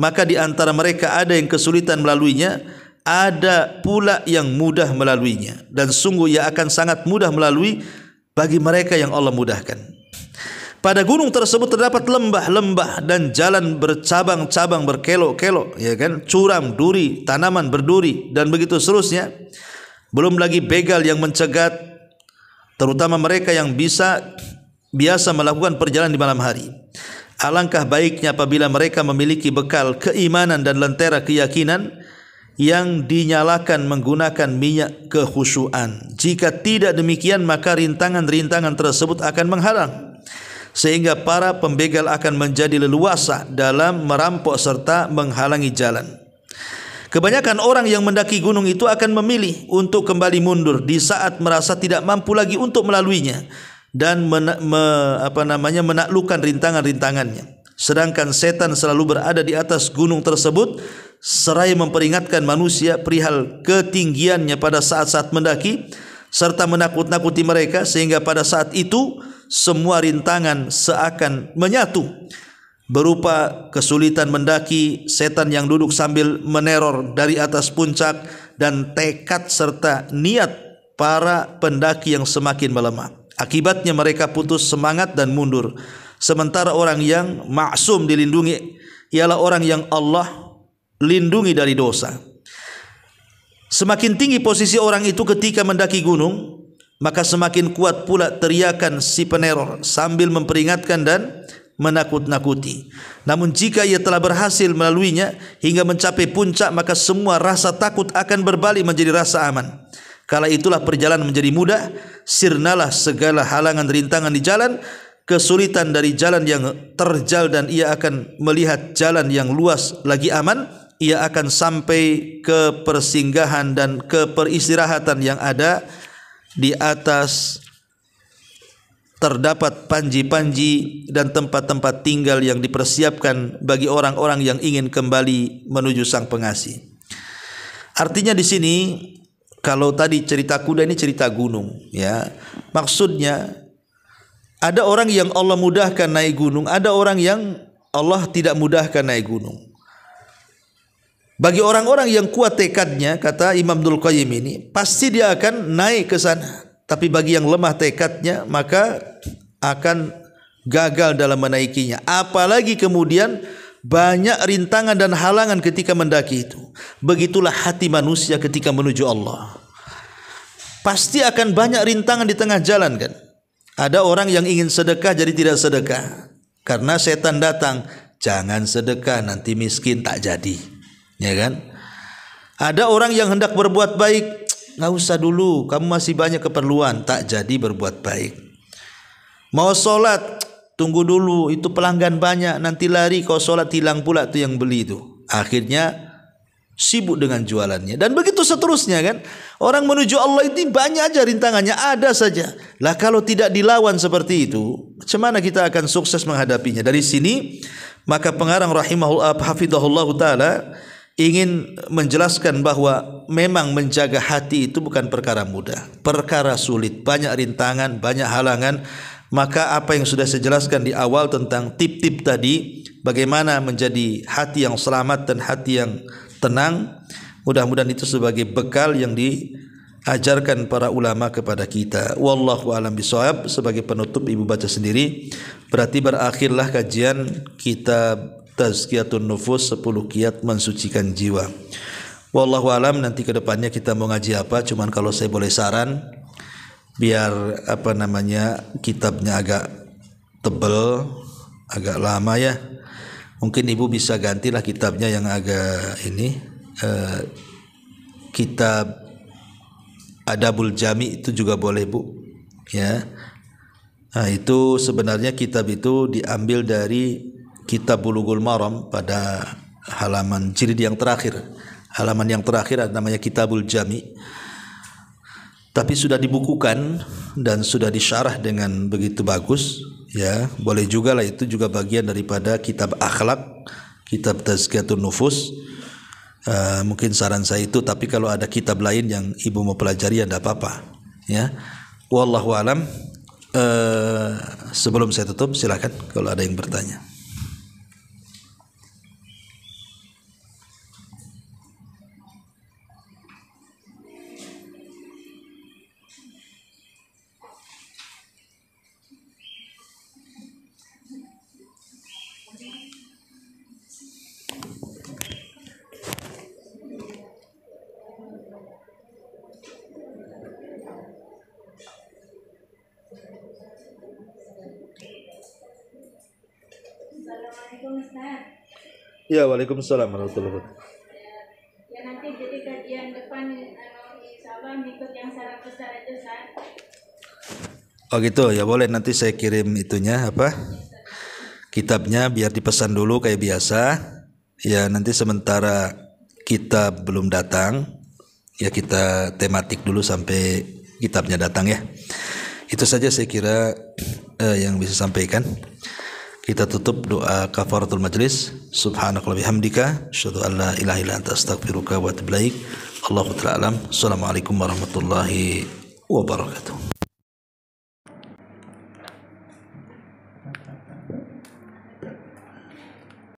maka di antara mereka ada yang kesulitan melaluinya, ada pula yang mudah melaluinya dan sungguh ia akan sangat mudah melalui bagi mereka yang Allah mudahkan. Pada gunung tersebut terdapat lembah-lembah dan jalan bercabang-cabang berkelok-kelok, ya kan? Curam, duri, tanaman berduri dan begitu seterusnya. Belum lagi begal yang mencegat terutama mereka yang bisa biasa melakukan perjalanan di malam hari. Alangkah baiknya apabila mereka memiliki bekal keimanan dan lentera keyakinan yang dinyalakan menggunakan minyak kehusuan. Jika tidak demikian maka rintangan-rintangan tersebut akan menghalang sehingga para pembegal akan menjadi leluasa dalam merampok serta menghalangi jalan. Kebanyakan orang yang mendaki gunung itu akan memilih untuk kembali mundur di saat merasa tidak mampu lagi untuk melaluinya dan men, me, apa namanya menaklukkan rintangan-rintangannya. Sedangkan setan selalu berada di atas gunung tersebut seraya memperingatkan manusia perihal ketinggiannya pada saat-saat mendaki serta menakut-nakuti mereka sehingga pada saat itu semua rintangan seakan menyatu berupa kesulitan mendaki, setan yang duduk sambil meneror dari atas puncak dan tekad serta niat para pendaki yang semakin melemah. Akibatnya mereka putus semangat dan mundur. Sementara orang yang maksum dilindungi ialah orang yang Allah lindungi dari dosa. Semakin tinggi posisi orang itu ketika mendaki gunung, maka semakin kuat pula teriakan si peneror sambil memperingatkan dan menakut-nakuti. Namun jika ia telah berhasil melaluinya hingga mencapai puncak, maka semua rasa takut akan berbalik menjadi rasa aman. Kala itulah perjalanan menjadi mudah, sirnalah segala halangan rintangan di jalan, kesulitan dari jalan yang terjal dan ia akan melihat jalan yang luas lagi aman, ia akan sampai ke persinggahan dan ke peristirahatan yang ada di atas terdapat panji-panji dan tempat-tempat tinggal yang dipersiapkan bagi orang-orang yang ingin kembali menuju Sang Pengasih. Artinya di sini kalau tadi cerita kuda ini cerita gunung ya maksudnya ada orang yang Allah mudahkan naik gunung ada orang yang Allah tidak mudahkan naik gunung bagi orang-orang yang kuat tekadnya kata Imam Abdul Qayyim ini pasti dia akan naik ke sana tapi bagi yang lemah tekadnya maka akan gagal dalam menaikinya apalagi kemudian banyak rintangan dan halangan ketika mendaki itu. Begitulah hati manusia ketika menuju Allah. Pasti akan banyak rintangan di tengah jalan kan. Ada orang yang ingin sedekah jadi tidak sedekah. Karena setan datang, jangan sedekah nanti miskin tak jadi. Ya kan? Ada orang yang hendak berbuat baik, nggak usah dulu, kamu masih banyak keperluan, tak jadi berbuat baik. Mau sholat, Tunggu dulu, itu pelanggan banyak, nanti lari kau sholat hilang pula tuh yang beli itu. Akhirnya sibuk dengan jualannya dan begitu seterusnya kan orang menuju Allah ini banyak aja rintangannya ada saja lah kalau tidak dilawan seperti itu bagaimana kita akan sukses menghadapinya dari sini maka pengarang rahimahullah hafidhahullah taala ingin menjelaskan bahwa memang menjaga hati itu bukan perkara mudah perkara sulit banyak rintangan banyak halangan maka apa yang sudah saya jelaskan di awal tentang tip-tip tadi bagaimana menjadi hati yang selamat dan hati yang tenang, mudah-mudahan itu sebagai bekal yang diajarkan para ulama kepada kita. Wallahu alam bisawab sebagai penutup ibu baca sendiri. Berarti berakhirlah kajian kitab Tazkiyatun Nufus 10 kiat mensucikan jiwa. Wallahu alam nanti kedepannya kita mau ngaji apa? Cuman kalau saya boleh saran, biar apa namanya kitabnya agak tebel agak lama ya mungkin ibu bisa gantilah kitabnya yang agak ini eh, kitab adabul jami itu juga boleh bu ya nah itu sebenarnya kitab itu diambil dari kitab bulughul maram pada halaman jilid yang terakhir halaman yang terakhir namanya kitabul jami' tapi sudah dibukukan dan sudah disyarah dengan begitu bagus ya boleh juga lah itu juga bagian daripada kitab akhlak kitab tazkiyatun nufus uh, mungkin saran saya itu tapi kalau ada kitab lain yang ibu mau pelajari ada ya apa-apa ya wallahu alam uh, sebelum saya tutup silakan kalau ada yang bertanya Ya Waalaikumsalam warahmatullahi wabarakatuh. Ya nanti jadi kajian depan eh, insya Allah ikut yang syarat besar aja Oh gitu ya boleh nanti saya kirim itunya apa kitabnya biar dipesan dulu kayak biasa ya nanti sementara kita belum datang ya kita tematik dulu sampai kitabnya datang ya itu saja saya kira eh, yang bisa sampaikan. Kita tutup doa kafaratul majlis. Subhanakallah bihamdika. Asyadu an la ilaha ila anta astagfiruka wa atubu Allahu ta'ala alam. Assalamualaikum warahmatullahi wabarakatuh.